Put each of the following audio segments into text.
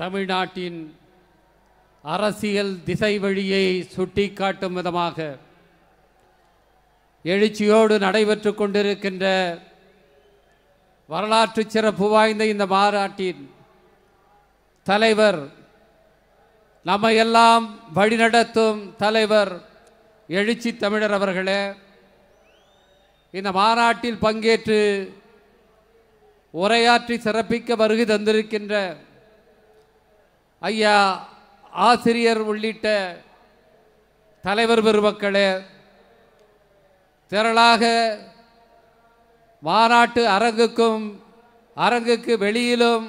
தமிழ்நாட்டின் அரசியல் திசை வழியை சுட்டிக்காட்டும் விதமாக எழுச்சியோடு நடைபெற்று கொண்டிருக்கின்ற வரலாற்று சிறப்பு வாய்ந்த இந்த மாநாட்டின் தலைவர் நம்மையெல்லாம் வழிநடத்தும் தலைவர் எழுச்சி தமிழர் அவர்களே இந்த மாநாட்டில் பங்கேற்று உரையாற்றி சிறப்பிக்க வருகை தந்திருக்கின்ற ஐயா ஆசிரியர் உள்ளிட்ட தலைவர் பெருமக்களே திரளாக மாநாட்டு அரங்குக்கும் அரங்குக்கு வெளியிலும்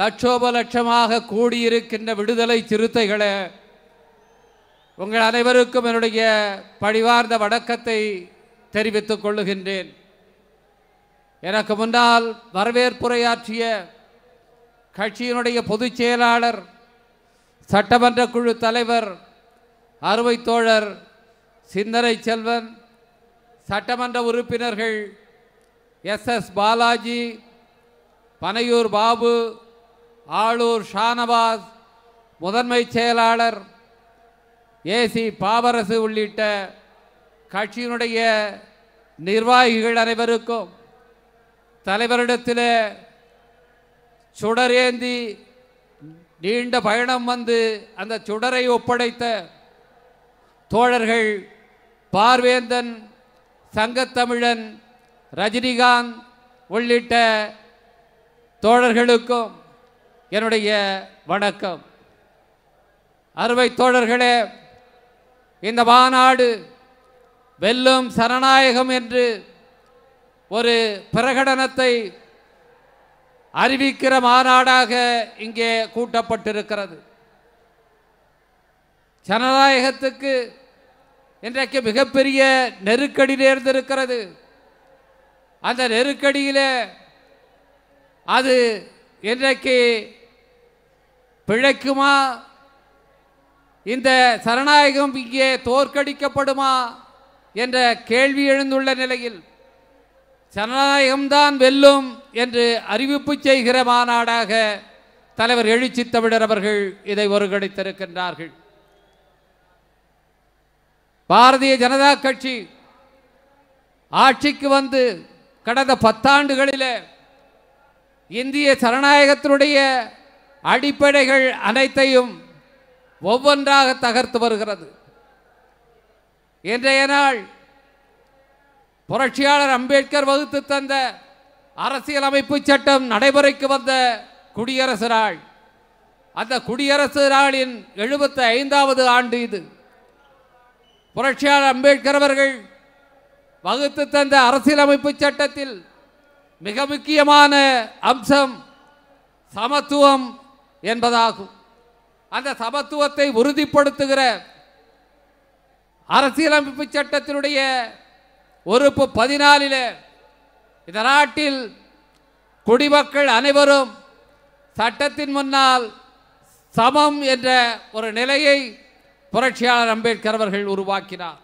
லட்சோப லட்சமாக கூடியிருக்கின்ற விடுதலை சிறுத்தைகளே உங்கள் அனைவருக்கும் என்னுடைய பழிவார்ந்த வணக்கத்தை தெரிவித்துக் கொள்ளுகின்றேன் எனக்கு முன்னால் வரவேற்புரையாற்றிய கட்சியினுடைய பொதுச் செயலாளர் சட்டமன்ற குழு தலைவர் அறுவை தோழர் சிந்தனை செல்வன் சட்டமன்ற உறுப்பினர்கள் எஸ் எஸ் பாலாஜி பனையூர் பாபு ஆளூர் ஷானவாஸ் முதன்மை செயலாளர் ஏசி பாபரசு உள்ளிட்ட கட்சியினுடைய நிர்வாகிகள் அனைவருக்கும் தலைவரிடத்தில் சுடரேந்தி நீண்ட பயணம் வந்து அந்த சுடரை ஒப்படைத்த தோழர்கள் பார்வேந்தன் சங்கத்தமிழன் ரஜினிகாந்த் உள்ளிட்ட தோழர்களுக்கும் என்னுடைய வணக்கம் அறுவை தோழர்களே இந்த மாநாடு வெல்லும் சரணாயகம் என்று ஒரு பிரகடனத்தை அறிவிக்கிற மாநாடாக இங்கே கூட்டப்பட்டிருக்கிறது ஜனநாயகத்துக்கு இன்றைக்கு மிகப்பெரிய நெருக்கடி நேர்ந்திருக்கிறது அந்த நெருக்கடியில் அது இன்றைக்கு பிழைக்குமா இந்த சரணாயகம் இங்கே தோற்கடிக்கப்படுமா என்ற கேள்வி எழுந்துள்ள நிலையில் ஜனநாயகம்தான் வெல்லும் என்று அறிவிப்பு செய்கிற மாநாடாக தலைவர் எழுச்சி தமிழர் அவர்கள் இதை ஒருங்கிணைத்திருக்கின்றார்கள் பாரதிய ஜனதா கட்சி ஆட்சிக்கு வந்து கடந்த பத்தாண்டுகளில் இந்திய ஜனநாயகத்தினுடைய அடிப்படைகள் அனைத்தையும் ஒவ்வொன்றாக தகர்த்து வருகிறது இன்றைய நாள் புரட்சியாளர் அம்பேத்கர் வகுத்து தந்த அரசியலமைப்பு சட்டம் நடைமுறைக்கு வந்த குடியரசு நாள் அந்த குடியரசு நாளின் எழுபத்தி ஐந்தாவது ஆண்டு இது புரட்சியாளர் அம்பேத்கர் அவர்கள் வகுத்து தந்த அரசியலமைப்பு சட்டத்தில் மிக முக்கியமான அம்சம் சமத்துவம் என்பதாகும் அந்த சமத்துவத்தை உறுதிப்படுத்துகிற அரசியலமைப்பு சட்டத்தினுடைய உறுப்பு பதினாலில் இந்த நாட்டில் குடிமக்கள் அனைவரும் சட்டத்தின் முன்னால் சமம் என்ற ஒரு நிலையை புரட்சியாளர் அம்பேத்கர் அவர்கள் உருவாக்கினார்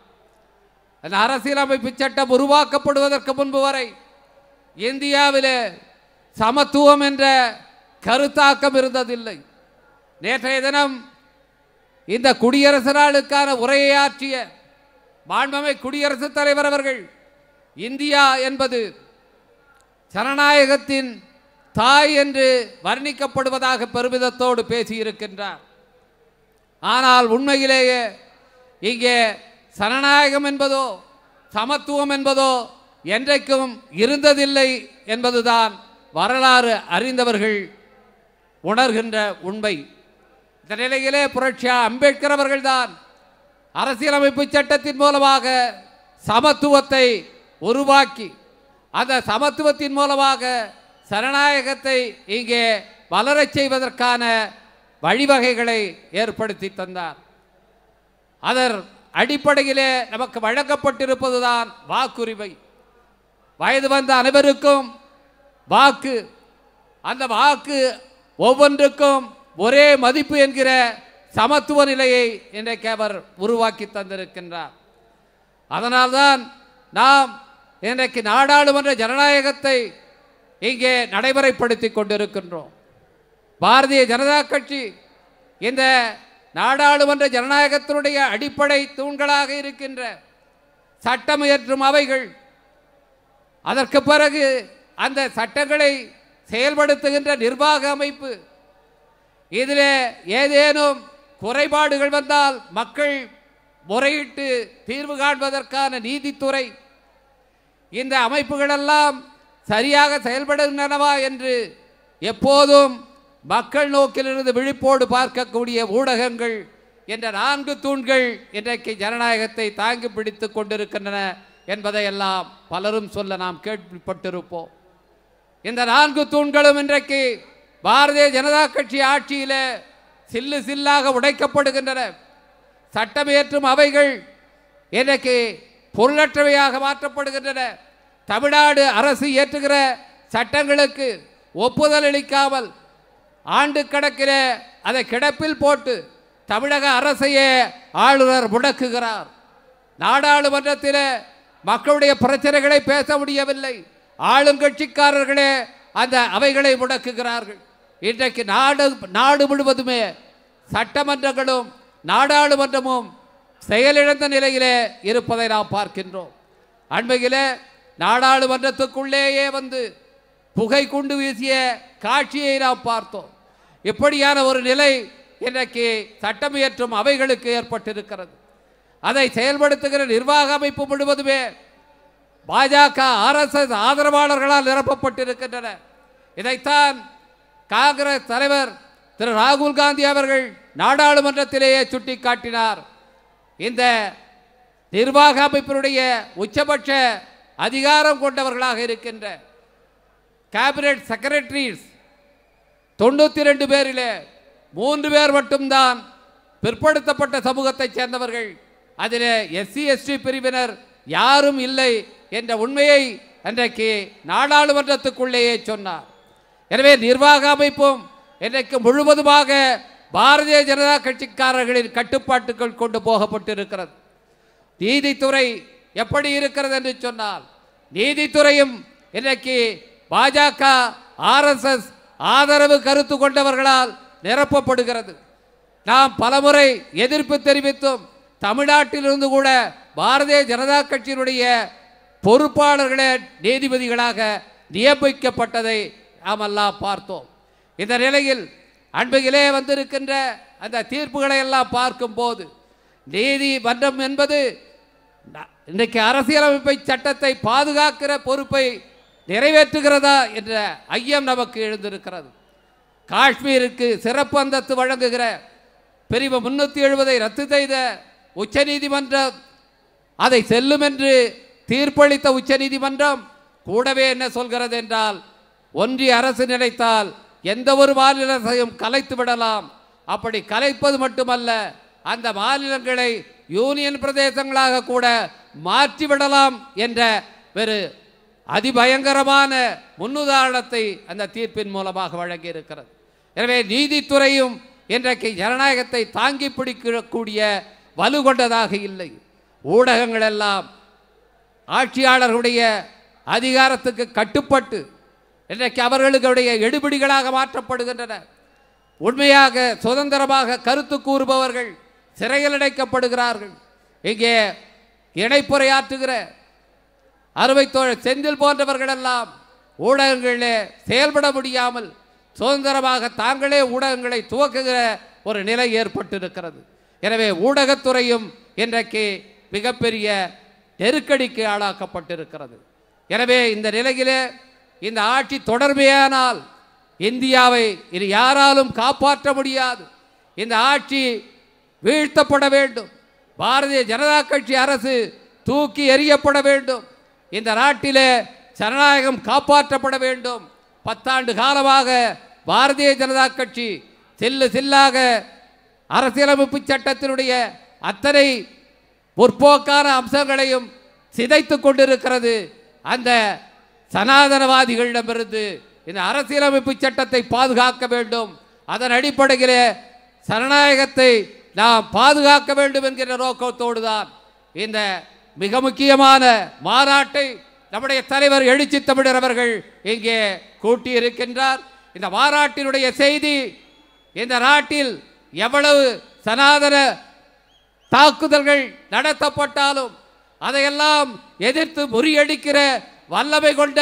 அந்த அரசியலமைப்பு சட்டம் உருவாக்கப்படுவதற்கு முன்பு வரை இந்தியாவில் சமத்துவம் என்ற கருத்தாக்கம் இருந்ததில்லை நேற்றைய தினம் இந்த குடியரசு நாளுக்கான உரையாற்றிய மாண்புமை குடியரசுத் தலைவர் அவர்கள் இந்தியா என்பது ஜனநாயகத்தின் தாய் என்று வர்ணிக்கப்படுவதாக பெருமிதத்தோடு பேசியிருக்கின்றார் ஆனால் உண்மையிலேயே இங்கே சனநாயகம் என்பதோ சமத்துவம் என்பதோ என்றைக்கும் இருந்ததில்லை என்பதுதான் வரலாறு அறிந்தவர்கள் உணர்கின்ற உண்மை இந்த நிலையிலே புரட்சியா அம்பேத்கர் அவர்கள்தான் அரசியலமைப்பு சட்டத்தின் மூலமாக சமத்துவத்தை உருவாக்கி அந்த சமத்துவத்தின் மூலமாக சரணாயகத்தை இங்கே வளரச் செய்வதற்கான வழிவகைகளை ஏற்படுத்தி தந்தார் அதர் அடிப்படையிலே நமக்கு வழங்கப்பட்டிருப்பதுதான் வாக்குரிமை வயது வந்த அனைவருக்கும் வாக்கு அந்த வாக்கு ஒவ்வொன்றுக்கும் ஒரே மதிப்பு என்கிற சமத்துவ நிலையை இன்றைக்கு அவர் உருவாக்கி தந்திருக்கின்றார் அதனால்தான் நாம் இன்றைக்கு நாடாளுமன்ற ஜனநாயகத்தை இங்கே நடைமுறைப்படுத்தி கொண்டிருக்கின்றோம் பாரதிய ஜனதா கட்சி இந்த நாடாளுமன்ற ஜனநாயகத்தினுடைய அடிப்படை தூண்களாக இருக்கின்ற சட்டம் இயற்றும் அவைகள் அதற்கு பிறகு அந்த சட்டங்களை செயல்படுத்துகின்ற நிர்வாக அமைப்பு இதில் ஏதேனும் குறைபாடுகள் வந்தால் மக்கள் முறையிட்டு தீர்வு காண்பதற்கான நீதித்துறை இந்த அமைப்புகளெல்லாம் சரியாக செயல்படுகின்றனவா என்று எப்போதும் மக்கள் நோக்கிலிருந்து விழிப்போடு பார்க்கக்கூடிய ஊடகங்கள் என்ற நான்கு தூண்கள் இன்றைக்கு ஜனநாயகத்தை தாங்கி பிடித்து கொண்டிருக்கின்றன என்பதையெல்லாம் பலரும் சொல்ல நாம் கேள்விப்பட்டிருப்போம் இந்த நான்கு தூண்களும் இன்றைக்கு பாரதிய ஜனதா கட்சி ஆட்சியில் சில்லு சில்லாக உடைக்கப்படுகின்றன ஏற்றும் அவைகள் இன்றைக்கு பொருளற்றவையாக மாற்றப்படுகின்றன தமிழ்நாடு அரசு ஏற்றுகிற சட்டங்களுக்கு ஒப்புதல் அளிக்காமல் ஆண்டு கணக்கிற அதை கிடப்பில் போட்டு தமிழக அரசையே ஆளுநர் முடக்குகிறார் நாடாளுமன்றத்தில் மக்களுடைய பிரச்சனைகளை பேச முடியவில்லை ஆளுங்கட்சிக்காரர்களே அந்த அவைகளை முடக்குகிறார்கள் இன்றைக்கு நாடு நாடு முழுவதுமே சட்டமன்றங்களும் நாடாளுமன்றமும் செயலிழந்த நிலையிலே இருப்பதை நாம் பார்க்கின்றோம் அண்மையிலே நாடாளுமன்றத்துக்குள்ளேயே வந்து புகை குண்டு வீசிய காட்சியை நாம் பார்த்தோம் இப்படியான ஒரு நிலை இன்றைக்கு சட்டம் இயற்றும் அவைகளுக்கு ஏற்பட்டிருக்கிறது அதை செயல்படுத்துகிற நிர்வாக அமைப்பு முழுவதுமே பாஜக ஆர்எஸ்எஸ் ஆதரவாளர்களால் நிரப்பப்பட்டிருக்கின்றன இதைத்தான் காங்கிரஸ் தலைவர் திரு ராகுல் காந்தி அவர்கள் நாடாளுமன்றத்திலேயே சுட்டி காட்டினார் இந்த நிர்வாக அமைப்பினுடைய உச்சபட்ச அதிகாரம் கொண்டவர்களாக இருக்கின்ற கேபினட் செக்ரட்டரிஸ் தொண்ணூற்றி ரெண்டு பேரில் மூன்று பேர் மட்டும்தான் பிற்படுத்தப்பட்ட சமூகத்தைச் சேர்ந்தவர்கள் அதில் எஸ்சி எஸ்டி பிரிவினர் யாரும் இல்லை என்ற உண்மையை அன்றைக்கு நாடாளுமன்றத்துக்குள்ளேயே சொன்னார் எனவே நிர்வாக அமைப்பும் இன்றைக்கு முழுவதுமாக பாரதிய ஜனதா கட்சிக்காரர்களின் கட்டுப்பாட்டுக்குள் கொண்டு போகப்பட்டிருக்கிறது நீதித்துறை எப்படி இருக்கிறது என்று சொன்னால் நீதித்துறையும் இன்றைக்கு பாஜக ஆர்எஸ்எஸ் ஆதரவு கருத்து கொண்டவர்களால் நிரப்பப்படுகிறது நாம் பலமுறை எதிர்ப்பு தெரிவித்தும் தமிழ்நாட்டிலிருந்து கூட பாரதிய ஜனதா கட்சியினுடைய பொறுப்பாளர்களே நீதிபதிகளாக நியமிக்கப்பட்டதை நாமெல்லாம் பார்த்தோம் இந்த நிலையில் அன்பிலே வந்திருக்கின்ற அந்த தீர்ப்புகளை எல்லாம் பார்க்கும்போது மன்றம் என்பது இன்றைக்கு அரசியலமைப்பை சட்டத்தை பாதுகாக்கிற பொறுப்பை நிறைவேற்றுகிறதா என்ற ஐயம் நமக்கு எழுந்திருக்கிறது காஷ்மீருக்கு சிறப்பு அந்தத்து வழங்குகிற பிரிவு முன்னூற்றி எழுபதை ரத்து செய்த உச்சநீதிமன்றம் அதை செல்லும் என்று தீர்ப்பளித்த உச்சநீதிமன்றம் கூடவே என்ன சொல்கிறது என்றால் ஒன்றிய அரசு நினைத்தால் எந்த ஒரு மாநிலத்தையும் கலைத்து விடலாம் அப்படி கலைப்பது மட்டுமல்ல அந்த மாநிலங்களை யூனியன் பிரதேசங்களாக கூட மாற்றிவிடலாம் என்ற ஒரு அதிபயங்கரமான முன்னுதாரணத்தை அந்த தீர்ப்பின் மூலமாக வழங்கியிருக்கிறது எனவே நீதித்துறையும் இன்றைக்கு ஜனநாயகத்தை தாங்கி பிடிக்கக்கூடிய வலு கொண்டதாக இல்லை ஊடகங்கள் எல்லாம் ஆட்சியாளர்களுடைய அதிகாரத்துக்கு கட்டுப்பட்டு இன்றைக்கு அவர்களுடைய எடுபிடிகளாக மாற்றப்படுகின்றன உண்மையாக சுதந்திரமாக கருத்து கூறுபவர்கள் சிறையில் அடைக்கப்படுகிறார்கள் இங்கே இணைப்புரையாற்றுகிற அறுவை செந்தில் போன்றவர்களெல்லாம் ஊடகங்களிலே செயல்பட முடியாமல் சுதந்திரமாக தாங்களே ஊடகங்களை துவக்குகிற ஒரு நிலை ஏற்பட்டிருக்கிறது எனவே ஊடகத்துறையும் இன்றைக்கு மிகப்பெரிய நெருக்கடிக்கு ஆளாக்கப்பட்டிருக்கிறது எனவே இந்த நிலையிலே இந்த ஆட்சி தொடர்மையானால் இந்தியாவை இது யாராலும் காப்பாற்ற முடியாது இந்த ஆட்சி வீழ்த்தப்பட வேண்டும் பாரதிய ஜனதா கட்சி அரசு தூக்கி எறியப்பட வேண்டும் இந்த நாட்டிலே ஜனநாயகம் காப்பாற்றப்பட வேண்டும் பத்தாண்டு காலமாக பாரதிய ஜனதா கட்சி செல்லு செல்லாக அரசியலமைப்பு சட்டத்தினுடைய அத்தனை முற்போக்கான அம்சங்களையும் சிதைத்து கொண்டிருக்கிறது அந்த சனாதனவாதிகளிடமிருந்து இந்த அரசியலமைப்பு சட்டத்தை பாதுகாக்க வேண்டும் அதன் அடிப்படையிலே சனநாயகத்தை நாம் பாதுகாக்க வேண்டும் என்கிற நோக்கத்தோடு தான் இந்த மிக முக்கியமான மாநாட்டை நம்முடைய தலைவர் எழுச்சி தமிழர் அவர்கள் இங்கே கூட்டியிருக்கின்றார் இந்த மாநாட்டினுடைய செய்தி இந்த நாட்டில் எவ்வளவு சனாதன தாக்குதல்கள் நடத்தப்பட்டாலும் அதையெல்லாம் எதிர்த்து முறியடிக்கிற வல்லமை கொண்ட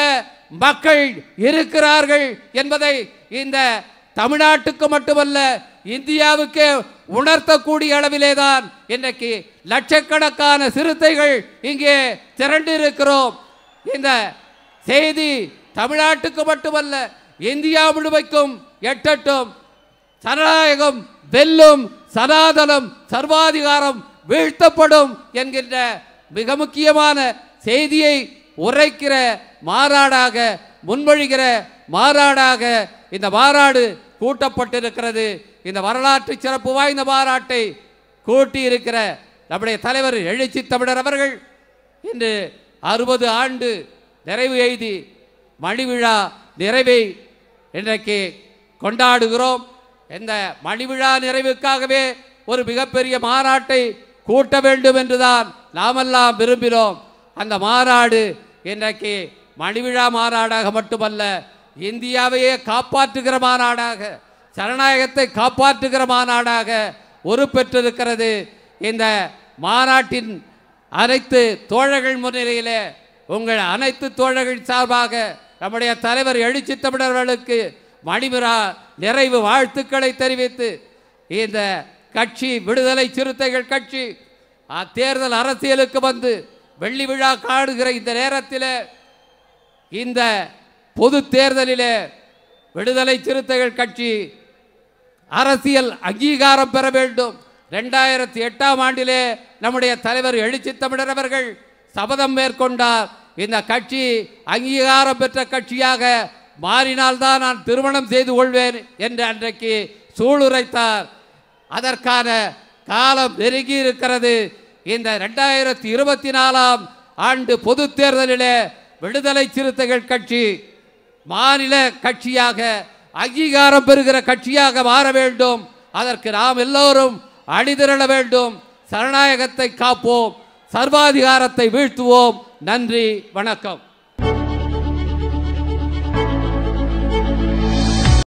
மக்கள் இருக்கிறார்கள் என்பதை இந்த தமிழ்நாட்டுக்கு மட்டுமல்ல இந்தியாவுக்கே உணர்த்தக்கூடிய அளவிலே தான் இன்றைக்கு லட்சக்கணக்கான சிறுத்தைகள் இங்கே திரண்டு இருக்கிறோம் இந்த செய்தி தமிழ்நாட்டுக்கு மட்டுமல்ல இந்தியா முழுமைக்கும் எட்டட்டும் சனநாயகம் வெல்லும் சனாதனம் சர்வாதிகாரம் வீழ்த்தப்படும் என்கின்ற மிக முக்கியமான செய்தியை உரைக்கிற மாறாடாக முன்மொழிகிற மாறாடாக இந்த மாறாடு கூட்டப்பட்டிருக்கிறது இந்த வரலாற்று சிறப்பு வாய்ந்த மாறாட்டை கூட்டியிருக்கிற நம்முடைய தலைவர் எழுச்சி தமிழர் அவர்கள் இன்று அறுபது ஆண்டு நிறைவு எய்தி மணிவிழா நிறைவை இன்றைக்கு கொண்டாடுகிறோம் இந்த மணிவிழா நிறைவுக்காகவே ஒரு மிகப்பெரிய மாறாட்டை கூட்ட வேண்டும் என்றுதான் நாமெல்லாம் விரும்பினோம் அந்த மாநாடு இன்றைக்கு மணிவிழா மாநாடாக மட்டுமல்ல இந்தியாவையே காப்பாற்றுகிற மாநாடாக ஜனநாயகத்தை காப்பாற்றுகிற மாநாடாக உறுப்பெற்றிருக்கிறது இந்த மாநாட்டின் அனைத்து தோழர்கள் முன்னிலையில் உங்கள் அனைத்து தோழர்கள் சார்பாக நம்முடைய தலைவர் எழுச்சி தமிழர்களுக்கு மணிவிழா நிறைவு வாழ்த்துக்களை தெரிவித்து இந்த கட்சி விடுதலை சிறுத்தைகள் கட்சி தேர்தல் அரசியலுக்கு வந்து வெள்ளி விழா காடுகிற இந்த நேரத்தில் இந்த பொது தேர்தலில் விடுதலை சிறுத்தைகள் கட்சி அரசியல் அங்கீகாரம் பெற வேண்டும் ரெண்டாயிரத்தி எட்டாம் ஆண்டிலே நம்முடைய தலைவர் எழுச்சி தமிழர் அவர்கள் சபதம் மேற்கொண்டார் இந்த கட்சி அங்கீகாரம் பெற்ற கட்சியாக மாறினால்தான் நான் திருமணம் செய்து கொள்வேன் என்று அன்றைக்கு சூளுரைத்தார் அதற்கான காலம் நெருங்கி இருக்கிறது இந்த ரெண்டாயிரத்தி இருபத்தி நாலாம் ஆண்டு பொது தேர்தலில் விடுதலை சிறுத்தைகள் கட்சி மாநில கட்சியாக அங்கீகாரம் பெறுகிற கட்சியாக மாற வேண்டும் அதற்கு நாம் எல்லோரும் அணிதிரள வேண்டும் சரணாயகத்தை காப்போம் சர்வாதிகாரத்தை வீழ்த்துவோம் நன்றி வணக்கம்